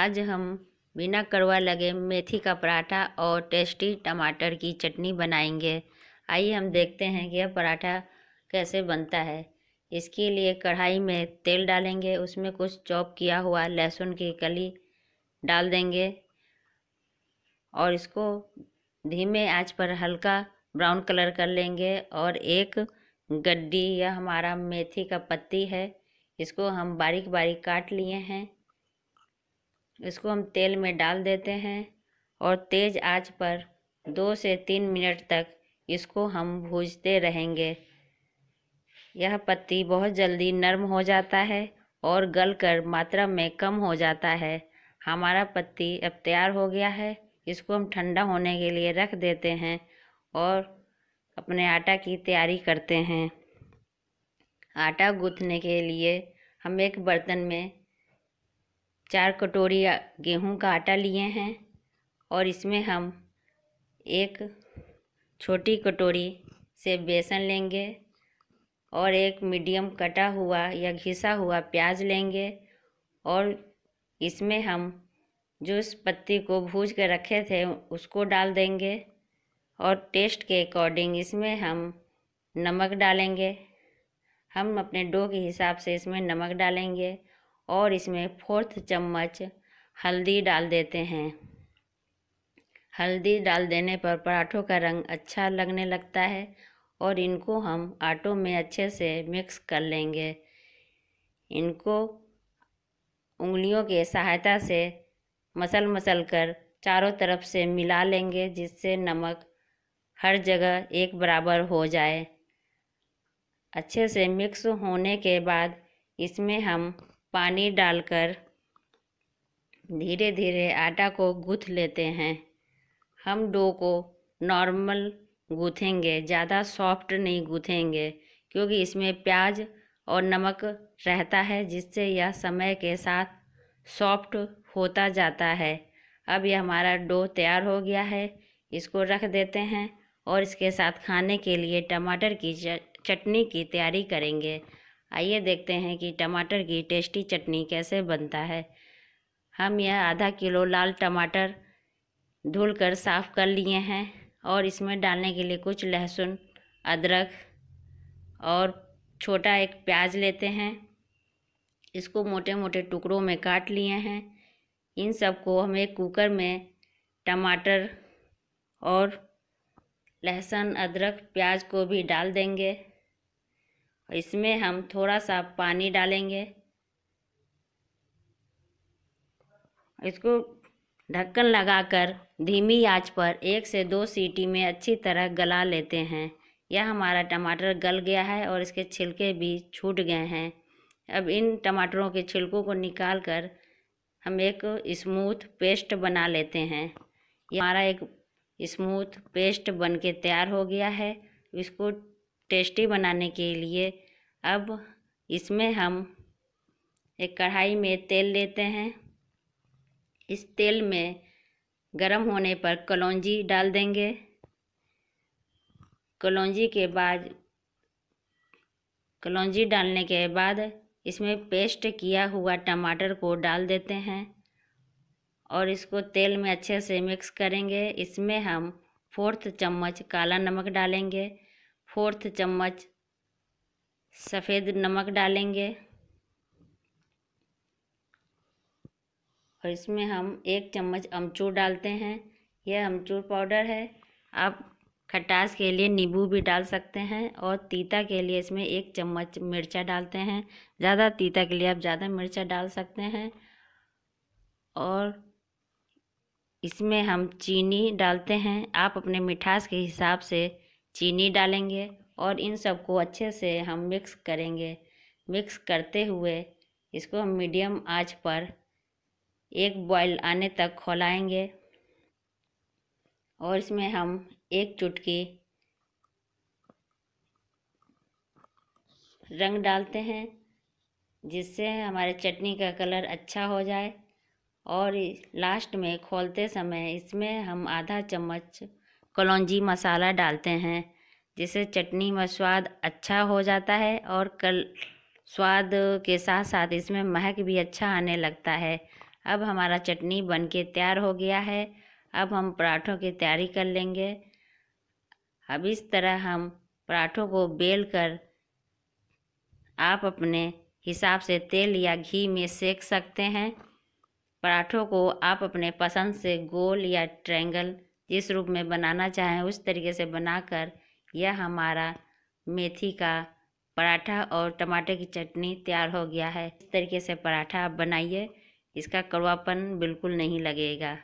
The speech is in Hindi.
आज हम बिना कड़वा लगे मेथी का पराठा और टेस्टी टमाटर की चटनी बनाएंगे आइए हम देखते हैं कि यह पराठा कैसे बनता है इसके लिए कढ़ाई में तेल डालेंगे उसमें कुछ चॉप किया हुआ लहसुन की कली डाल देंगे और इसको धीमे आंच पर हल्का ब्राउन कलर कर लेंगे और एक गड्डी यह हमारा मेथी का पत्ती है इसको हम बारीक बारीक काट लिए हैं इसको हम तेल में डाल देते हैं और तेज़ आंच पर दो से तीन मिनट तक इसको हम भूजते रहेंगे यह पत्ती बहुत जल्दी नरम हो जाता है और गलकर मात्रा में कम हो जाता है हमारा पत्ती अब तैयार हो गया है इसको हम ठंडा होने के लिए रख देते हैं और अपने आटा की तैयारी करते हैं आटा गूँथने के लिए हम एक बर्तन में चार कटोरी गेहूं का आटा लिए हैं और इसमें हम एक छोटी कटोरी से बेसन लेंगे और एक मीडियम कटा हुआ या घिसा हुआ प्याज लेंगे और इसमें हम जो इस पत्ती को भूज कर रखे थे उसको डाल देंगे और टेस्ट के अकॉर्डिंग इसमें हम नमक डालेंगे हम अपने डो के हिसाब से इसमें नमक डालेंगे और इसमें फोर्थ चम्मच हल्दी डाल देते हैं हल्दी डाल देने पर पराठों का रंग अच्छा लगने लगता है और इनको हम आटों में अच्छे से मिक्स कर लेंगे इनको उंगलियों के सहायता से मसल मसल कर चारों तरफ से मिला लेंगे जिससे नमक हर जगह एक बराबर हो जाए अच्छे से मिक्स होने के बाद इसमें हम पानी डालकर धीरे धीरे आटा को गूँथ लेते हैं हम डो को नॉर्मल गूँथेंगे ज़्यादा सॉफ्ट नहीं गूँथेंगे क्योंकि इसमें प्याज और नमक रहता है जिससे यह समय के साथ सॉफ्ट होता जाता है अब यह हमारा डो तैयार हो गया है इसको रख देते हैं और इसके साथ खाने के लिए टमाटर की चटनी की तैयारी करेंगे आइए देखते हैं कि टमाटर की टेस्टी चटनी कैसे बनता है हम यह आधा किलो लाल टमाटर धुल कर साफ़ कर लिए हैं और इसमें डालने के लिए कुछ लहसुन अदरक और छोटा एक प्याज लेते हैं इसको मोटे मोटे टुकड़ों में काट लिए हैं इन सबको हम एक कुकर में टमाटर और लहसुन अदरक प्याज को भी डाल देंगे इसमें हम थोड़ा सा पानी डालेंगे इसको ढक्कन लगाकर धीमी आंच पर एक से दो सीटी में अच्छी तरह गला लेते हैं यह हमारा टमाटर गल गया है और इसके छिलके भी छूट गए हैं अब इन टमाटरों के छिलकों को निकाल कर हम एक स्मूथ पेस्ट बना लेते हैं यह हमारा एक स्मूथ पेस्ट बन के तैयार हो गया है इसको टेस्टी बनाने के लिए अब इसमें हम एक कढ़ाई में तेल लेते हैं इस तेल में गरम होने पर कलौंजी डाल देंगे कलौंजी के बाद कलौंजी डालने के बाद इसमें पेस्ट किया हुआ टमाटर को डाल देते हैं और इसको तेल में अच्छे से मिक्स करेंगे इसमें हम फोर्थ चम्मच काला नमक डालेंगे फोर्थ चम्मच सफ़ेद नमक डालेंगे और इसमें हम एक चम्मच अमचूर डालते हैं यह अमचूर पाउडर है आप खटास के लिए नींबू भी डाल सकते हैं और तीता के लिए इसमें एक चम्मच मिर्चा डालते हैं ज़्यादा तीता के लिए आप ज़्यादा मिर्चा डाल सकते हैं और इसमें हम चीनी डालते हैं आप अपने मिठास के हिसाब से चीनी डालेंगे और इन सबको अच्छे से हम मिक्स करेंगे मिक्स करते हुए इसको हम मीडियम आंच पर एक बॉयल आने तक खोलाएंगे और इसमें हम एक चुटकी रंग डालते हैं जिससे हमारे चटनी का कलर अच्छा हो जाए और लास्ट में खोलते समय इसमें हम आधा चम्मच कलौजी मसाला डालते हैं जिससे चटनी में स्वाद अच्छा हो जाता है और कल स्वाद के साथ साथ इसमें महक भी अच्छा आने लगता है अब हमारा चटनी बन के तैयार हो गया है अब हम पराठों की तैयारी कर लेंगे अब इस तरह हम पराठों को बेल कर आप अपने हिसाब से तेल या घी में सेक सकते हैं पराठों को आप अपने पसंद से गोल या ट्रैंगल जिस रूप में बनाना चाहें उस तरीके से बनाकर यह हमारा मेथी का पराठा और टमाटर की चटनी तैयार हो गया है इस तरीके से पराठा आप बनाइए इसका कड़वापन बिल्कुल नहीं लगेगा